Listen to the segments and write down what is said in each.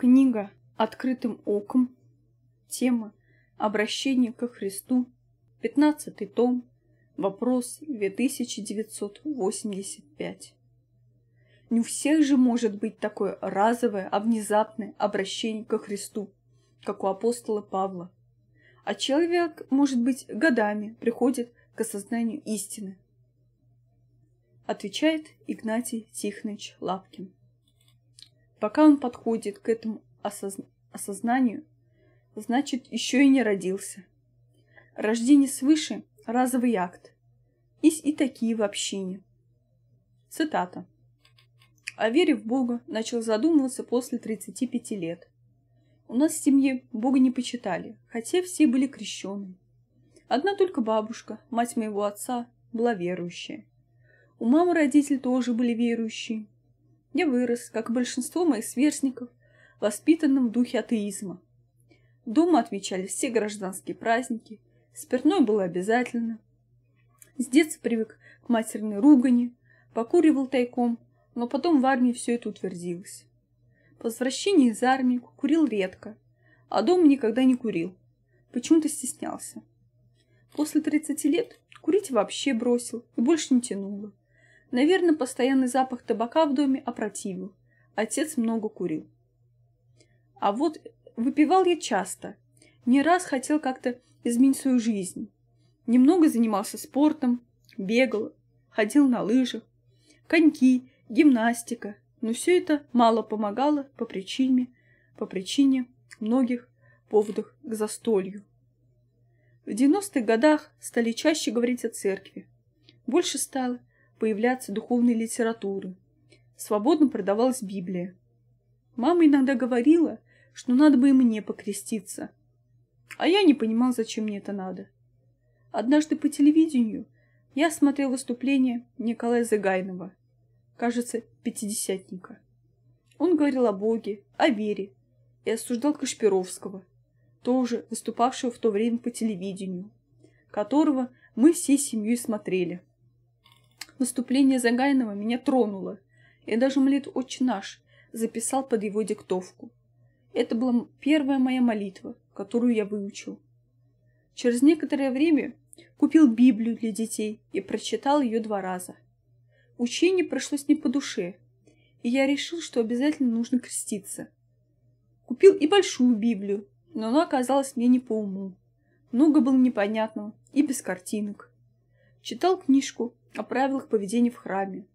Книга «Открытым оком». Тема «Обращение ко Христу». 15 том. Вопрос 2985. Не у всех же может быть такое разовое, а внезапное обращение ко Христу, как у апостола Павла. А человек, может быть, годами приходит к осознанию истины. Отвечает Игнатий Тихонович Лапкин. Пока он подходит к этому осозн... осознанию, значит, еще и не родился. Рождение свыше – разовый акт. Есть и такие в общине. Цитата. О вере в Бога начал задумываться после 35 лет. У нас в семье Бога не почитали, хотя все были крещены. Одна только бабушка, мать моего отца, была верующая. У мамы родители тоже были верующие, я вырос, как большинство моих сверстников, воспитанным в духе атеизма. Дома отмечали все гражданские праздники, спиртное было обязательно. С детства привык к матерной ругани, покуривал тайком, но потом в армии все это утвердилось. По возвращении из армии курил редко, а дома никогда не курил. Почему-то стеснялся. После 30 лет курить вообще бросил и больше не тянуло. Наверное, постоянный запах табака в доме опротивил. Отец много курил. А вот выпивал я часто. Не раз хотел как-то изменить свою жизнь. Немного занимался спортом, бегал, ходил на лыжах. Коньки, гимнастика. Но все это мало помогало по причине, по причине многих поводов к застолью. В 90-х годах стали чаще говорить о церкви. Больше стало появляться духовной литературы. Свободно продавалась Библия. Мама иногда говорила, что надо бы и мне покреститься. А я не понимал, зачем мне это надо. Однажды по телевидению я смотрел выступление Николая Загайнова, кажется, пятидесятника. Он говорил о Боге, о вере и осуждал Кашпировского, тоже выступавшего в то время по телевидению, которого мы всей семьей смотрели. Выступление Загайнова меня тронуло. Я даже молитв «Отче наш» записал под его диктовку. Это была первая моя молитва, которую я выучил. Через некоторое время купил Библию для детей и прочитал ее два раза. Учение прошлось не по душе, и я решил, что обязательно нужно креститься. Купил и большую Библию, но она оказалась мне не по уму. Много было непонятного и без картинок. Читал книжку о правилах поведения в храме,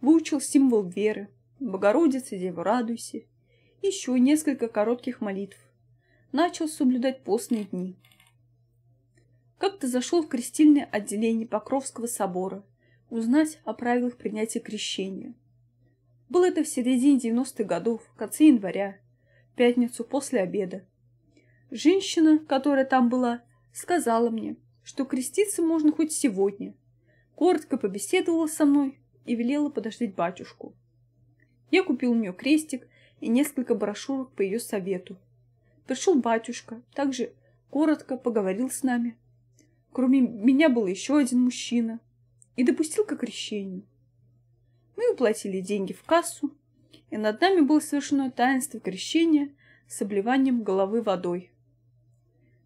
выучил символ веры, Богородицы, Деву радуйся, еще несколько коротких молитв, начал соблюдать постные дни. Как-то зашел в крестильное отделение Покровского собора узнать о правилах принятия крещения. Было это в середине 90-х годов, в конце января, в пятницу после обеда. Женщина, которая там была, сказала мне, что креститься можно хоть сегодня, коротко побеседовала со мной и велела подождать батюшку. Я купил у нее крестик и несколько брошюрок по ее совету. Пришел батюшка, также коротко поговорил с нами. Кроме меня был еще один мужчина и допустил к крещению. Мы уплатили деньги в кассу, и над нами было совершено таинство крещения с обливанием головы водой.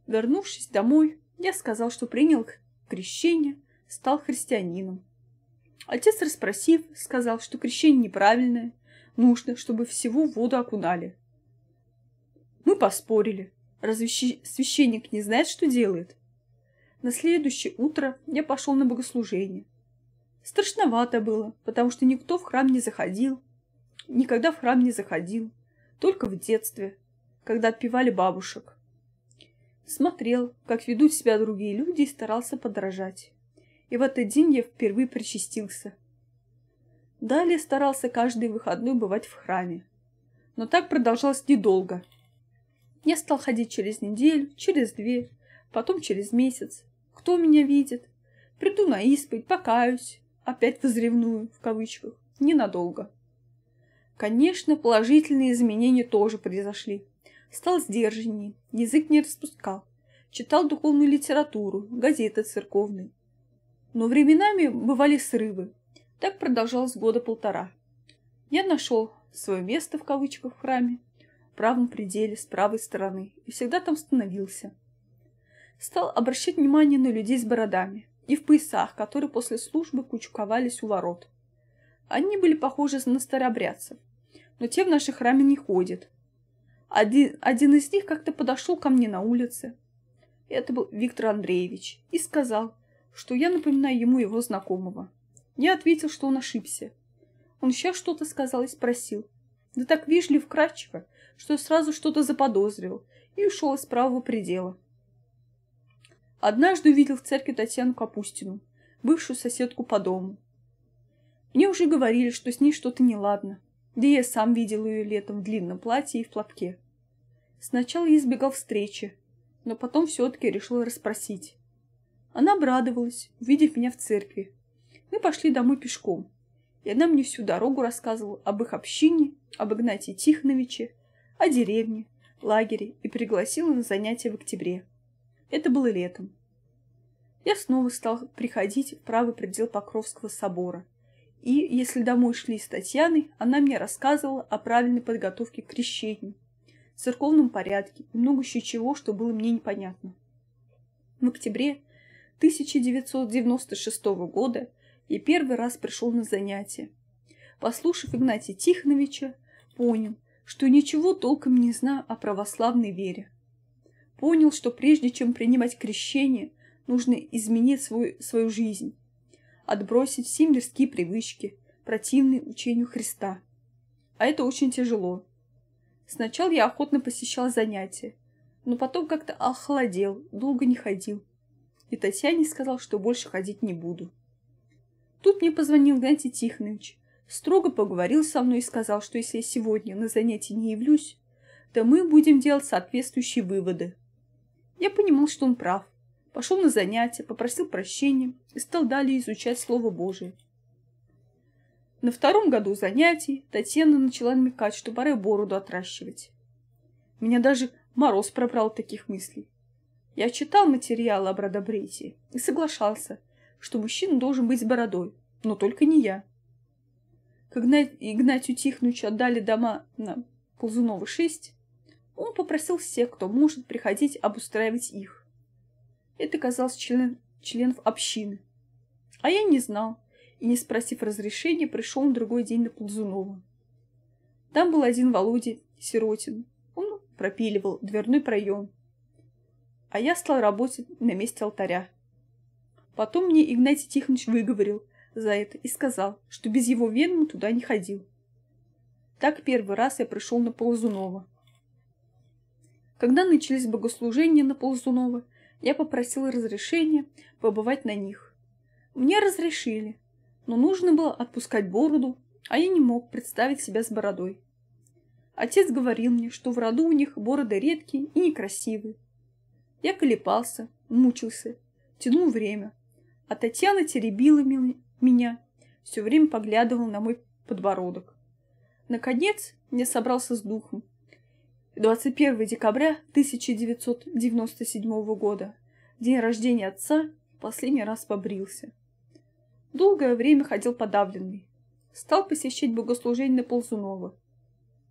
Вернувшись домой, я сказал, что принял крещение стал христианином. Отец, расспросив, сказал, что крещение неправильное, нужно, чтобы всего в воду окунали. Мы поспорили. Разве священник не знает, что делает? На следующее утро я пошел на богослужение. Страшновато было, потому что никто в храм не заходил. Никогда в храм не заходил. Только в детстве, когда отпевали бабушек. Смотрел, как ведут себя другие люди и старался подражать и в этот день я впервые причастился. Далее старался каждый выходной бывать в храме. Но так продолжалось недолго. Я стал ходить через неделю, через две, потом через месяц. Кто меня видит? Приду на исповедь, покаюсь, опять возревную, в кавычках, ненадолго. Конечно, положительные изменения тоже произошли. Стал сдержаннее, язык не распускал. Читал духовную литературу, газеты церковные но временами бывали срывы. Так продолжалось года полтора. Я нашел свое место в кавычках в храме, в правом пределе, с правой стороны, и всегда там становился. Стал обращать внимание на людей с бородами и в поясах, которые после службы кучковались у ворот. Они были похожи на старообрядцев, но те в наши храме не ходят. Один, один из них как-то подошел ко мне на улице, это был Виктор Андреевич, и сказал – что я напоминаю ему его знакомого. Я ответил, что он ошибся. Он сейчас что-то сказал и спросил. Да так вежлив кратчево, что сразу что-то заподозрил и ушел из правого предела. Однажды увидел в церкви Татьяну Капустину, бывшую соседку по дому. Мне уже говорили, что с ней что-то неладно. Да я сам видел ее летом в длинном платье и в платке. Сначала я избегал встречи, но потом все-таки решил расспросить. Она обрадовалась, увидев меня в церкви. Мы пошли домой пешком, и она мне всю дорогу рассказывала об их общине, об Игнатии Тихоновиче, о деревне, лагере и пригласила на занятия в октябре. Это было летом. Я снова стал приходить в правый предел Покровского собора. И, если домой шли с Татьяной, она мне рассказывала о правильной подготовке к крещению, церковном порядке и много еще чего, что было мне непонятно. В октябре 1996 года и первый раз пришел на занятия. Послушав Игнатия Тихоновича, понял, что ничего толком не знаю о православной вере. Понял, что прежде чем принимать крещение, нужно изменить свой, свою жизнь, отбросить все мирские привычки, противные учению Христа. А это очень тяжело. Сначала я охотно посещал занятия, но потом как-то охладел, долго не ходил и Татьяне сказал, что больше ходить не буду. Тут мне позвонил Гнатий Тихонович, строго поговорил со мной и сказал, что если я сегодня на занятии не явлюсь, то мы будем делать соответствующие выводы. Я понимал, что он прав. Пошел на занятия, попросил прощения и стал далее изучать Слово Божие. На втором году занятий Татьяна начала намекать, что пора бороду отращивать. Меня даже мороз пробрал таких мыслей. Я читал материалы об бродобритии и соглашался, что мужчина должен быть с бородой, но только не я. Когда Игнатию Тихнучу отдали дома на Ползунова 6, он попросил всех, кто может приходить, обустраивать их. Это казалось член, членов общины. А я не знал, и, не спросив разрешения, пришел на другой день на Ползунова. Там был один Володя Сиротин. Он пропиливал дверной проем, а я стал работать на месте алтаря. Потом мне Игнатий Тихонович выговорил за это и сказал, что без его ведома туда не ходил. Так первый раз я пришел на Ползунова. Когда начались богослужения на Ползунова, я попросил разрешения побывать на них. Мне разрешили, но нужно было отпускать бороду, а я не мог представить себя с бородой. Отец говорил мне, что в роду у них бороды редкие и некрасивые, я колебался, мучился, тянул время. А Татьяна теребила меня, все время поглядывал на мой подбородок. Наконец, я собрался с духом. 21 декабря 1997 года, день рождения отца, последний раз побрился. Долгое время ходил подавленный. Стал посещать богослужение на Ползунова.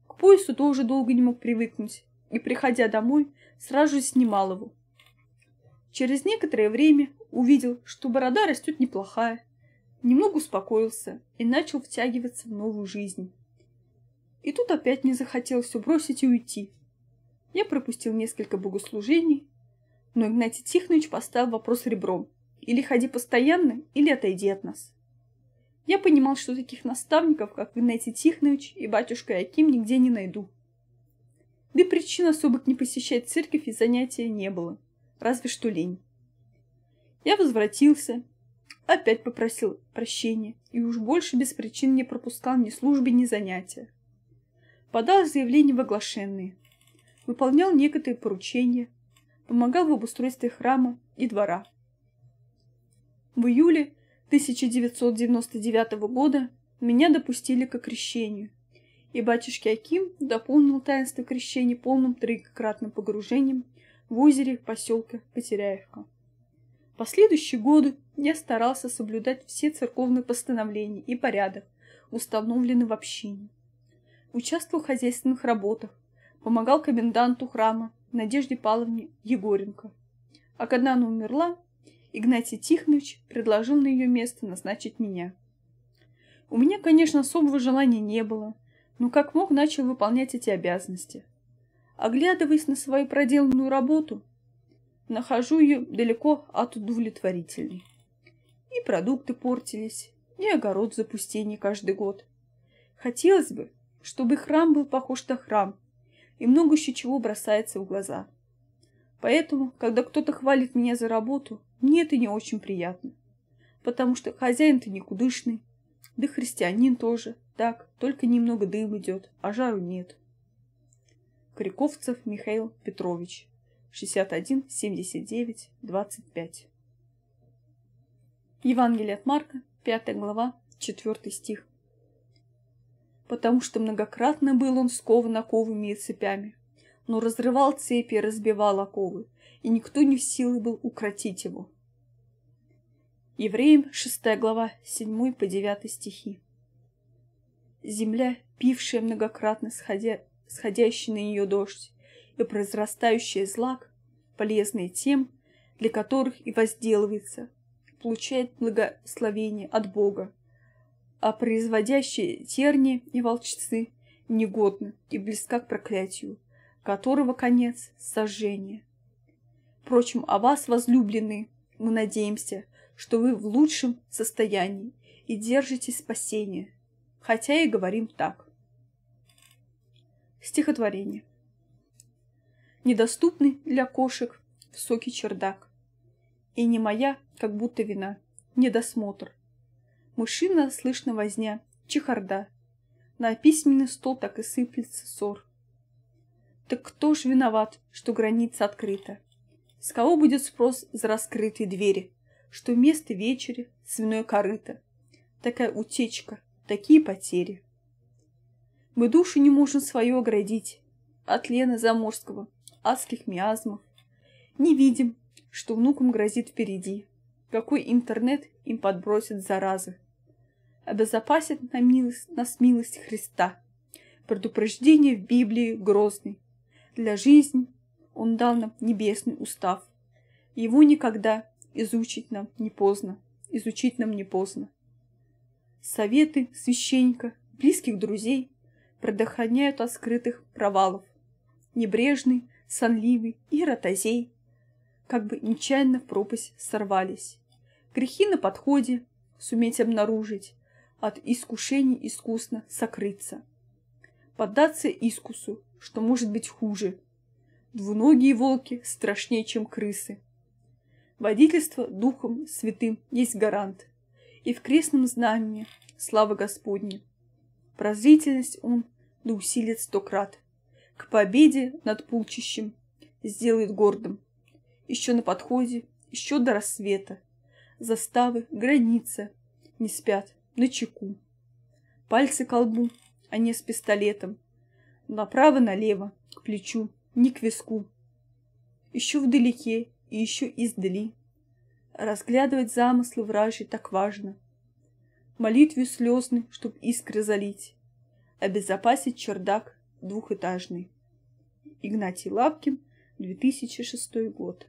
К поясу тоже долго не мог привыкнуть, и, приходя домой, сразу же снимал его, Через некоторое время увидел, что борода растет неплохая. Немного успокоился и начал втягиваться в новую жизнь. И тут опять не захотел все бросить и уйти. Я пропустил несколько богослужений, но Игнатий Тихонович поставил вопрос ребром. Или ходи постоянно, или отойди от нас. Я понимал, что таких наставников, как Игнатий Тихонович и батюшка Яким, нигде не найду. Да и причин особых не посещать церковь и занятия не было разве что лень. Я возвратился, опять попросил прощения и уж больше без причин не пропускал ни службы, ни занятия. Подал заявление в оглашенные, выполнял некоторые поручения, помогал в обустройстве храма и двора. В июле 1999 года меня допустили к крещению, и батюшки Аким дополнил таинство крещения полным трикратным погружением в озере поселка Потеряевка. последующие годы я старался соблюдать все церковные постановления и порядок, установленные в общине. Участвовал в хозяйственных работах, помогал коменданту храма Надежде Павловне Егоренко. А когда она умерла, Игнатий Тихонович предложил на ее место назначить меня. У меня, конечно, особого желания не было, но как мог начал выполнять эти обязанности оглядываясь на свою проделанную работу, нахожу ее далеко от удовлетворительной. И продукты портились, и огород в запустении каждый год. Хотелось бы, чтобы храм был похож на храм, и много еще чего бросается в глаза. Поэтому, когда кто-то хвалит меня за работу, мне это не очень приятно. Потому что хозяин-то никудышный, да христианин тоже. Так, только немного дым идет, а жару нет. Криковцев Михаил Петрович, 61 79 25. Евангелие от Марка, 5 глава, 4 стих. Потому что многократно был он скован оковами и цепями, но разрывал цепи и разбивал оковы, и никто не в силах был укротить его. Евреям 6 глава 7 по 9 стихи. Земля, пившая многократно сходя сходящий на нее дождь и произрастающий злак, полезные тем, для которых и возделывается, получает благословение от Бога, а производящие терни и волчцы негодны и близка к проклятию, которого конец – сожжение. Впрочем, о вас, возлюбленные, мы надеемся, что вы в лучшем состоянии и держите спасение, хотя и говорим так. Стихотворение. Недоступный для кошек высокий чердак. И не моя, как будто вина, недосмотр. Мужчина слышно возня, чехарда. На письменный стол так и сыплется ссор. Так кто ж виноват, что граница открыта? С кого будет спрос за раскрытые двери? Что место вечере свиной корыто? Такая утечка, такие потери. Мы души не можем свою оградить от Лены Заморского, адских миазмов. Не видим, что внукам грозит впереди, какой интернет им подбросит заразы. Обезопасит на милость, нас милость Христа. Предупреждение в Библии грозный. Для жизни он дал нам небесный устав. Его никогда изучить нам не поздно. Изучить нам не поздно. Советы священника, близких друзей, предохраняют от скрытых провалов. Небрежный, сонливый и ротозей как бы нечаянно в пропасть сорвались. Грехи на подходе, суметь обнаружить, от искушений искусно сокрыться. Поддаться искусу, что может быть хуже. Двуногие волки страшнее, чем крысы. Водительство Духом Святым есть гарант. И в крестном знамени слава Господня. Прозрительность он да усилит сто крат. К победе над пулчищем сделает гордым. Еще на подходе, еще до рассвета. Заставы, граница не спят, на чеку. Пальцы колбу, а не с пистолетом. Направо-налево, к плечу, не к виску. Еще вдалеке и еще издали. Разглядывать замыслы вражьи так важно. Молитвью слезны, чтоб искры залить обезопасить чердак двухэтажный. Игнатий Лапкин, 2006 год.